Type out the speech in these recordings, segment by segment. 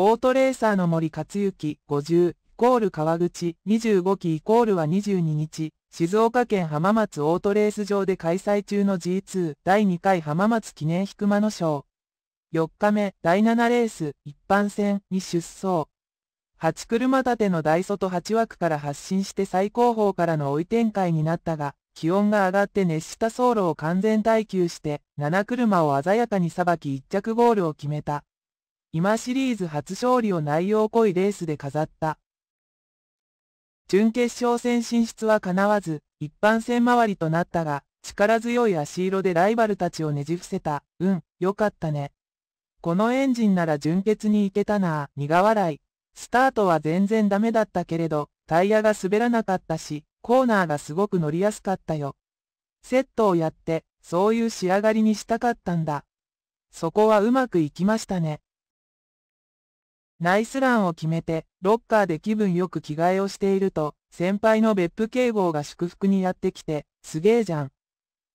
オートレーサーの森克幸50イコール川口25期イコールは22日、静岡県浜松オートレース場で開催中の G2 第2回浜松記念引間の賞。4日目第7レース一般戦に出走。8車立ての大外と8枠から発進して最高峰からの追い展開になったが、気温が上がって熱した走路を完全耐久して、7車を鮮やかにさばき1着ゴールを決めた。今シリーズ初勝利を内容濃いレースで飾った。準決勝戦進出は叶わず、一般戦回りとなったが、力強い足色でライバルたちをねじ伏せた。うん、よかったね。このエンジンなら準決に行けたな苦笑い。スタートは全然ダメだったけれど、タイヤが滑らなかったし、コーナーがすごく乗りやすかったよ。セットをやって、そういう仕上がりにしたかったんだ。そこはうまくいきましたね。ナイスランを決めて、ロッカーで気分よく着替えをしていると、先輩の別府敬号が祝福にやってきて、すげえじゃん。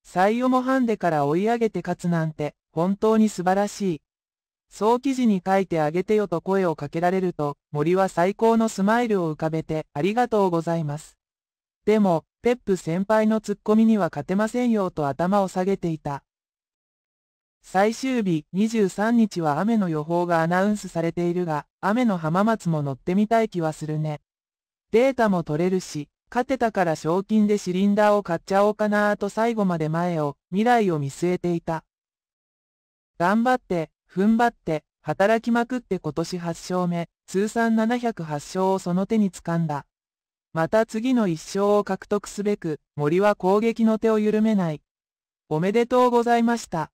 採用もハンデから追い上げて勝つなんて、本当に素晴らしい。そう記事に書いてあげてよと声をかけられると、森は最高のスマイルを浮かべて、ありがとうございます。でも、ペップ先輩のツッコミには勝てませんよと頭を下げていた。最終日23日は雨の予報がアナウンスされているが、雨の浜松も乗ってみたい気はするね。データも取れるし、勝てたから賞金でシリンダーを買っちゃおうかなーと最後まで前を、未来を見据えていた。頑張って、踏ん張って、働きまくって今年8勝目、通算708勝をその手に掴んだ。また次の1勝を獲得すべく、森は攻撃の手を緩めない。おめでとうございました。